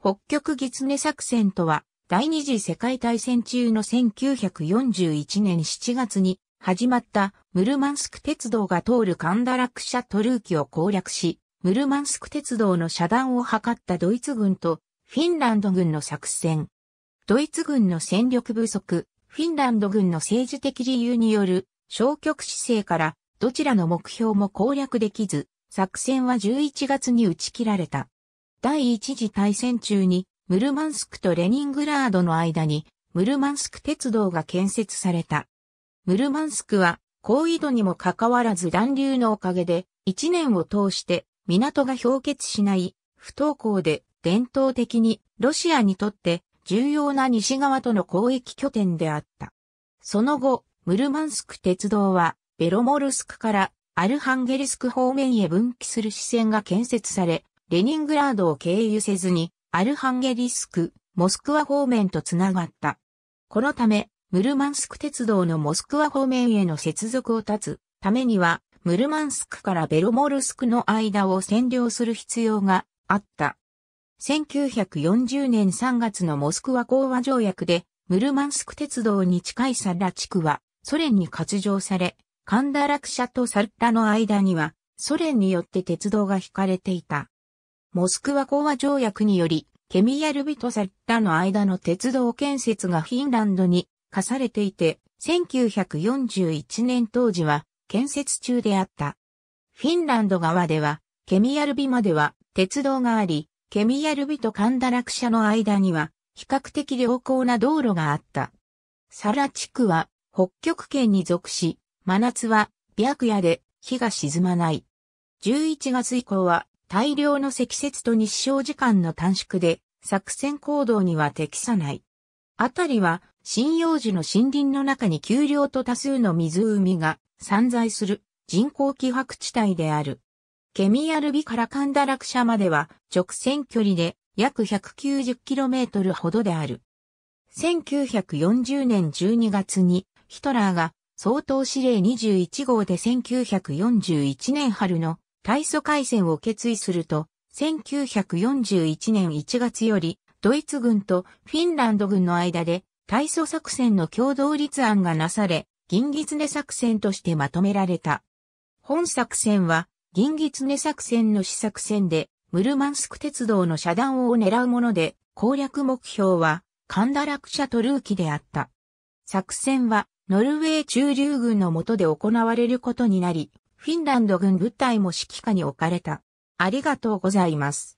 北極狐作戦とは、第二次世界大戦中の1941年7月に始まったムルマンスク鉄道が通るカンダラクシャトルーキを攻略し、ムルマンスク鉄道の遮断を図ったドイツ軍とフィンランド軍の作戦。ドイツ軍の戦力不足、フィンランド軍の政治的理由による消極姿勢からどちらの目標も攻略できず、作戦は11月に打ち切られた。第一次大戦中に、ムルマンスクとレニングラードの間に、ムルマンスク鉄道が建設された。ムルマンスクは、高緯度にもかかわらず暖流のおかげで、一年を通して港が氷結しない、不登校で伝統的にロシアにとって重要な西側との交易拠点であった。その後、ムルマンスク鉄道はベロモルスクからアルハンゲリスク方面へ分岐する支線が建設され、レニングラードを経由せずに、アルハンゲリスク、モスクワ方面とつながった。このため、ムルマンスク鉄道のモスクワ方面への接続を断つためには、ムルマンスクからベロモルスクの間を占領する必要があった。1940年3月のモスクワ講和条約で、ムルマンスク鉄道に近いサラ地区はソ連に割譲され、カンダラクシャとサルタの間にはソ連によって鉄道が引かれていた。モスクワ講和条約により、ケミヤルビとサッラの間の鉄道建設がフィンランドに課されていて、1941年当時は建設中であった。フィンランド側では、ケミヤルビまでは鉄道があり、ケミヤルビとカンダラク社の間には、比較的良好な道路があった。サラ地区は北極圏に属し、真夏は白夜で日が沈まない。11月以降は大量の積雪と日照時間の短縮で作戦行動には適さない。あたりは針葉樹の森林の中に丘陵と多数の湖が散在する人工気迫地帯である。ケミアルビからカンダラクシャまでは直線距離で約 190km ほどである。1940年12月にヒトラーが総統指令21号で1941年春の大祖改戦を決意すると、1941年1月より、ドイツ軍とフィンランド軍の間で、大祖作戦の共同立案がなされ、銀狐作戦としてまとめられた。本作戦は、銀狐作戦の試作戦で、ムルマンスク鉄道の遮断を狙うもので、攻略目標は、カンダラクシャトルーキであった。作戦は、ノルウェー中流軍の下で行われることになり、フィンランド軍部隊も指揮下に置かれた。ありがとうございます。